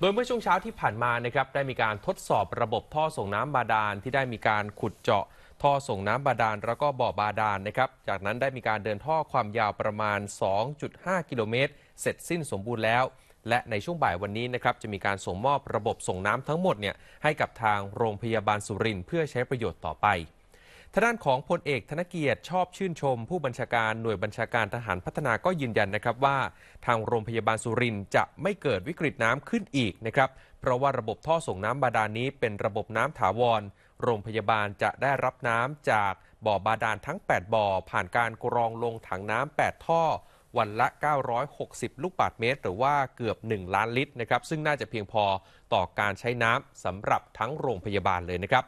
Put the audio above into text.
โดยเมื่อช่วงเช้าที่ผ่านมานะครับได้มีการทดสอบระบบท่อส่งน้ำบาดาลที่ได้มีการขุดเจาะท่อส่งน้ำบาดาลแล้วก็บ่อบาดาลนะครับ จากนั้นได้มีการเดินท่อความยาวประมาณ 2.5 กิโลเมตรเสร็จสิ้นสมบูรณ์ แล้วและในช่วงบ่ายวันนี้นะครับ จะมีการส่งมอบระบบส่งน้ำทั้งหมดเนี่ยให้กับทางโรงพยาบาลสุรินทร์เพื่อใช้ประโยชน์ต่อไปทางด้านของพลเอกธนเกียรติชอบชื่นชมผู้บัญชาการหน่วยบัญชาการทหารพัฒนาก็ยืนยันนะครับว่า ทางโรงพยาบาลสุรินทร์จะไม่เกิดวิกฤตน้ำขึ้นอีกนะครับ เพราะว่าระบบท่อส่งน้ำบาดาลนี้เป็นระบบน้ำถาวร โรงพยาบาลจะได้รับน้ำจากบ่อบาดาลทั้ง 8 บ่อผ่านการกรองลงถังน้ำ 8 ท่อ วันละ 960 ลูกบาศก์เมตร หรือว่าเกือบ 1 ล้านลิตรนะครับซึ่งน่าจะเพียงพอต่อการใช้น้ำสำหรับทั้งโรงพยาบาลเลยนะครับ